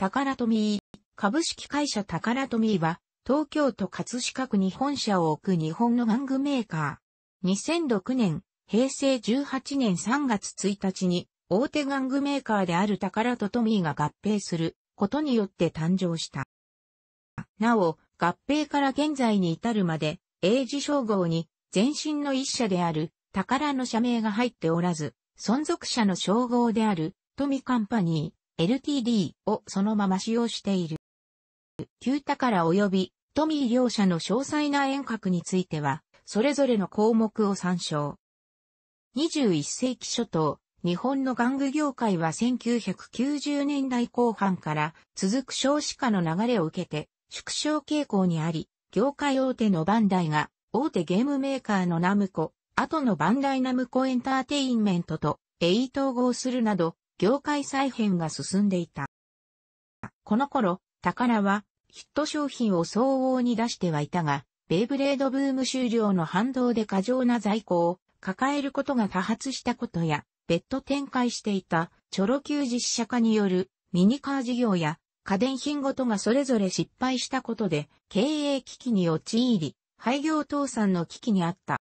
タカラトミー、株式会社タカラトミーは、東京都葛飾区に本社を置く日本の玩具メーカー。2006年、平成18年3月1日に、大手玩具メーカーであるタカラトトミーが合併することによって誕生した。なお、合併から現在に至るまで、英字称号に前身の一社である宝の社名が入っておらず、存続者の称号であるトミカンパニー。LTD をそのまま使用している。旧宝及びトミー両社の詳細な遠隔については、それぞれの項目を参照。21世紀初頭、日本の玩具業界は1990年代後半から続く少子化の流れを受けて縮小傾向にあり、業界大手のバンダイが大手ゲームメーカーのナムコ、後のバンダイナムコエンターテインメントとエイ統合するなど業界再編が進んでいた。この頃、宝はヒット商品を相応に出してはいたが、ベイブレードブーム終了の反動で過剰な在庫を抱えることが多発したことや、別途展開していたチョロ級実写化によるミニカー事業や家電品ごとがそれぞれ失敗したことで経営危機に陥り、廃業倒産の危機にあった。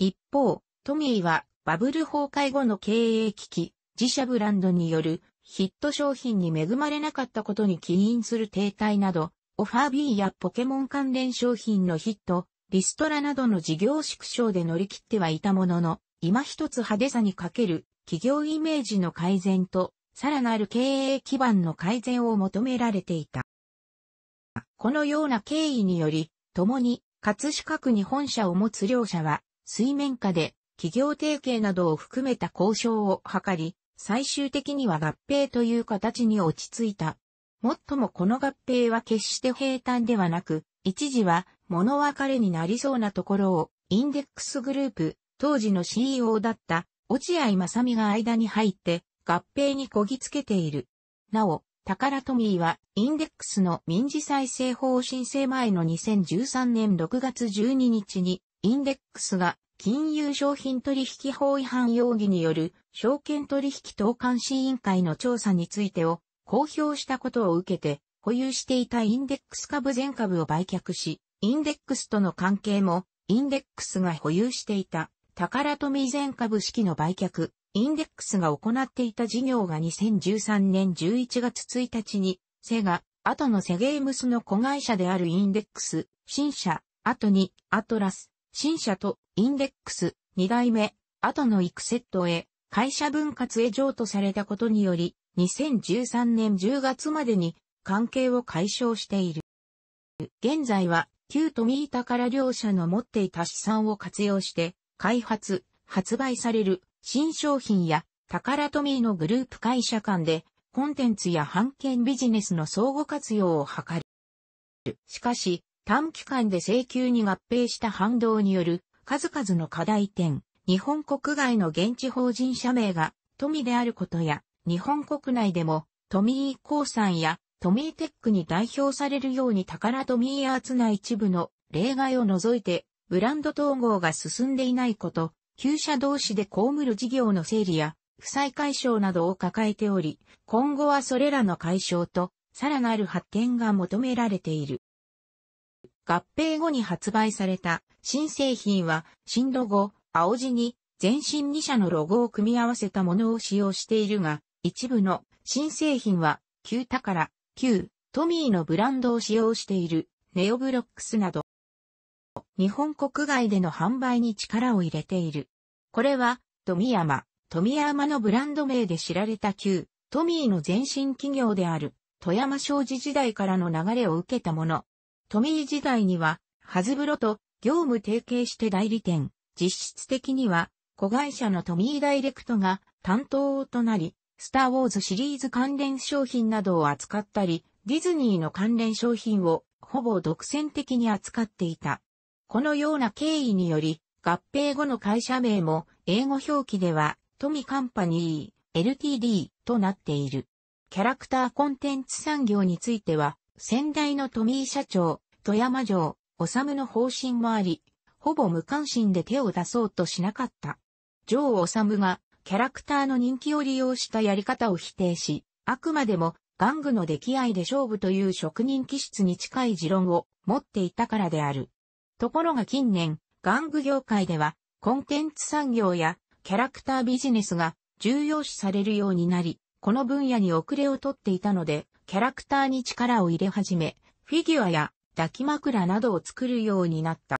一方、トミーはバブル崩壊後の経営危機、自社ブランドによるヒット商品に恵まれなかったことに起因する停滞など、オファービーやポケモン関連商品のヒット、リストラなどの事業縮小で乗り切ってはいたものの、今一つ派手さにかける企業イメージの改善と、さらなる経営基盤の改善を求められていた。このような経緯により、共に葛飾区に本社を持つ両社は、水面下で企業提携などを含めた交渉を図り、最終的には合併という形に落ち着いた。もっともこの合併は決して平坦ではなく、一時は物別れになりそうなところを、インデックスグループ、当時の CEO だった落合正美が間に入って合併にこぎつけている。なお、タカラトミーはインデックスの民事再生法申請前の2013年6月12日にインデックスが金融商品取引法違反容疑による証券取引等監視委員会の調査についてを公表したことを受けて、保有していたインデックス株全株を売却し、インデックスとの関係も、インデックスが保有していた、宝富全株式の売却、インデックスが行っていた事業が2013年11月1日に、セガ、後のセゲームスの子会社であるインデックス、新社、後に、アトラス、新社と、インデックス、2代目、後のイクセットへ、会社分割へ譲渡されたことにより、2013年10月までに関係を解消している。現在は、旧富井から両社の持っていた資産を活用して、開発、発売される新商品や、宝富井のグループ会社間で、コンテンツや版権ビジネスの相互活用を図る。しかし、短期間で請求に合併した反動による数々の課題点、日本国外の現地法人社名が富であることや、日本国内でもトミー鉱産やトミーテックに代表されるように宝トミーアーツな一部の例外を除いて、ブランド統合が進んでいないこと、旧社同士で被る事業の整理や、負債解消などを抱えており、今後はそれらの解消と、さらなる発展が求められている。合併後に発売された新製品は、震度5、青地に全身2社のロゴを組み合わせたものを使用しているが、一部の新製品は、旧宝、旧トミーのブランドを使用しているネオブロックスなど、日本国外での販売に力を入れている。これは、富山、富山のブランド名で知られた旧、トミーの前身企業である、富山商事時代からの流れを受けたもの。トミー時代には、ハズブロと業務提携して代理店、実質的には、子会社のトミーダイレクトが担当となり、スター・ウォーズシリーズ関連商品などを扱ったり、ディズニーの関連商品をほぼ独占的に扱っていた。このような経緯により、合併後の会社名も英語表記ではトミカンパニー LTD となっている。キャラクターコンテンツ産業については、先代のトミー社長、富山城、治の方針もあり、ほぼ無関心で手を出そうとしなかった。ジョー・治がキャラクターの人気を利用したやり方を否定し、あくまでも玩具の出来合いで勝負という職人気質に近い持論を持っていたからである。ところが近年、玩具業界ではコンテンツ産業やキャラクタービジネスが重要視されるようになり、この分野に遅れをとっていたので、キャラクターに力を入れ始め、フィギュアや抱き枕などを作るようになった。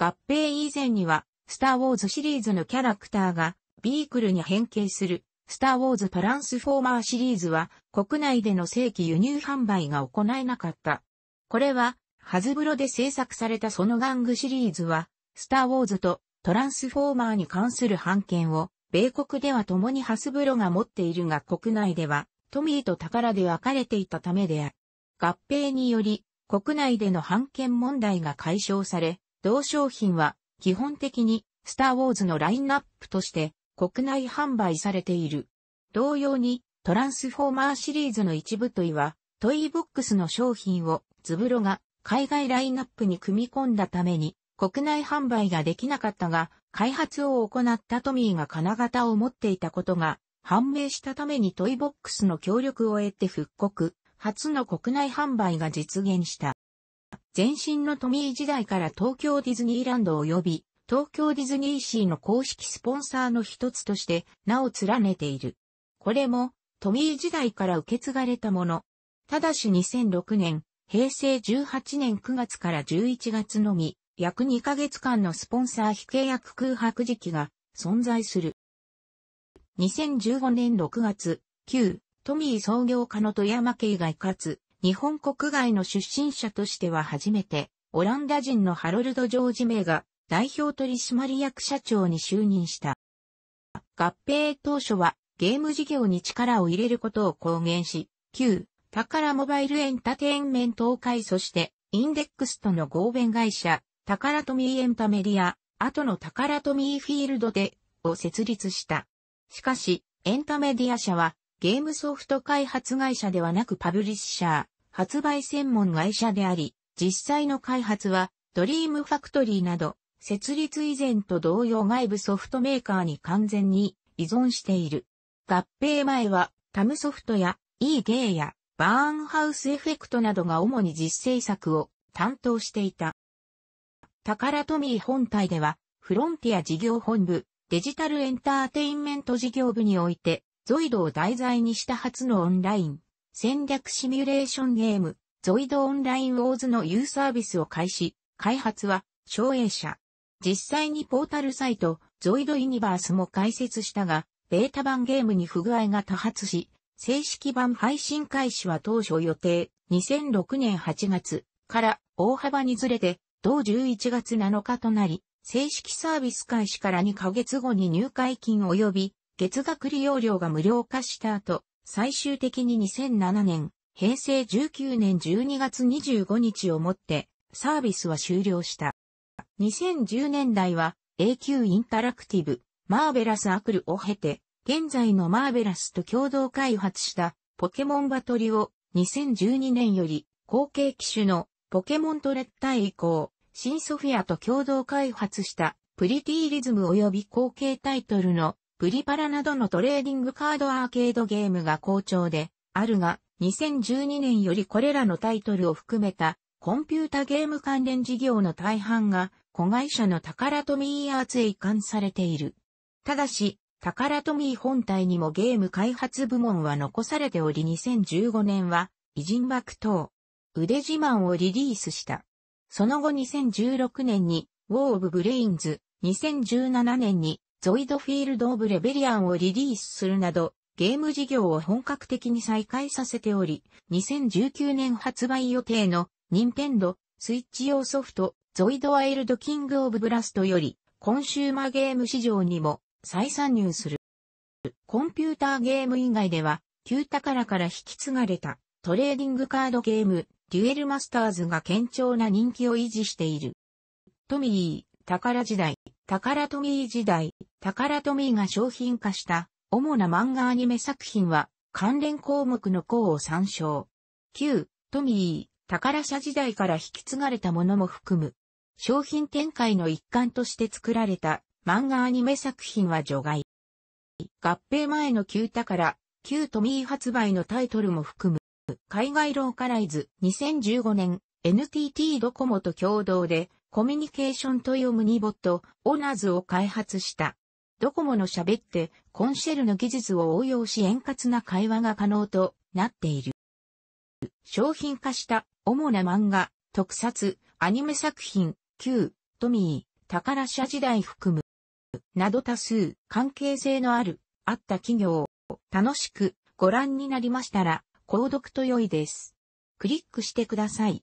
合併以前には、スター・ウォーズシリーズのキャラクターが、ビークルに変形する、スター・ウォーズ・トランスフォーマーシリーズは、国内での正規輸入販売が行えなかった。これは、ハズブロで制作されたその玩具シリーズは、スター・ウォーズとトランスフォーマーに関する版権を、米国では共にハスブロが持っているが国内では、トミーと宝で分かれていたためである。合併により、国内での版権問題が解消され、同商品は基本的にスターウォーズのラインナップとして国内販売されている。同様にトランスフォーマーシリーズの一部といはトイボックスの商品をズブロが海外ラインナップに組み込んだために国内販売ができなかったが開発を行ったトミーが金型を持っていたことが判明したためにトイボックスの協力を得て復刻、初の国内販売が実現した。前身のトミー時代から東京ディズニーランド及び東京ディズニーシーの公式スポンサーの一つとして名を連ねている。これもトミー時代から受け継がれたもの。ただし2006年、平成18年9月から11月のみ、約2ヶ月間のスポンサー非契約空白時期が存在する。2015年6月、旧トミー創業家の富山県外かつ日本国外の出身者としては初めて、オランダ人のハロルド・ジョージ・メイが代表取締役社長に就任した。合併当初はゲーム事業に力を入れることを公言し、旧、宝モバイルエンタテインメントを会そして、インデックスとの合弁会社、宝トミーエンタメディア、後の宝トミーフィールドで、を設立した。しかし、エンタメディア社は、ゲームソフト開発会社ではなくパブリッシャー、発売専門会社であり、実際の開発は、ドリームファクトリーなど、設立以前と同様外部ソフトメーカーに完全に依存している。合併前は、タムソフトや e ゲーやバーンハウスエフェクトなどが主に実製作を担当していた。タカラトミー本体では、フロンティア事業本部、デジタルエンターテインメント事業部において、ゾイドを題材にした初のオンライン、戦略シミュレーションゲーム、ゾイドオンラインウォーズのユーサービスを開始、開発は、省営者。実際にポータルサイト、ゾイドユニバースも開設したが、ベータ版ゲームに不具合が多発し、正式版配信開始は当初予定、2006年8月から大幅にずれて、同11月7日となり、正式サービス開始から2ヶ月後に入会金及び月額利用料が無料化した後、最終的に2007年、平成19年12月25日をもって、サービスは終了した。2010年代は、AQ インタラクティブ、マーベラスアクルを経て、現在のマーベラスと共同開発したポケモンバトリを2012年より後継機種のポケモントレッタイ以降、新ソフィアと共同開発したプリティリズム及び後継タイトルのプリパラなどのトレーディングカードアーケードゲームが好調で、あるが、2012年よりこれらのタイトルを含めた、コンピュータゲーム関連事業の大半が、子会社のタカラトミーアーツへ移管されている。ただし、タカラトミー本体にもゲーム開発部門は残されており2015年は、偉人爆等、腕自慢をリリースした。その後2016年に、ウォー・オブ・ブレインズ、2017年に、ゾイドフィールド・オブ・レベリアンをリリースするなど、ゲーム事業を本格的に再開させており、2019年発売予定の、ニンテンド、スイッチ用ソフト、ゾイド・ワイルド・キング・オブ・ブラストより、コンシューマーゲーム市場にも再参入する。コンピューターゲーム以外では、旧宝から引き継がれたトレーディングカードゲーム、デュエルマスターズが堅調な人気を維持している。トミー、宝時代、タカラトミー時代、タカラトミーが商品化した主な漫画アニメ作品は関連項目の項を参照。旧、トミー、タカラ社時代から引き継がれたものも含む。商品展開の一環として作られた漫画アニメ作品は除外。合併前の旧タカラ、旧トミー発売のタイトルも含む。海外ローカライズ2015年 NTT ドコモと共同でコミュニケーションと読むニボット、オナーズを開発した。ドコモの喋ってコンシェルの技術を応用し円滑な会話が可能となっている。商品化した主な漫画、特撮、アニメ作品、Q、トミー、宝社時代含む、など多数関係性のある、あった企業を楽しくご覧になりましたら、購読と良いです。クリックしてください。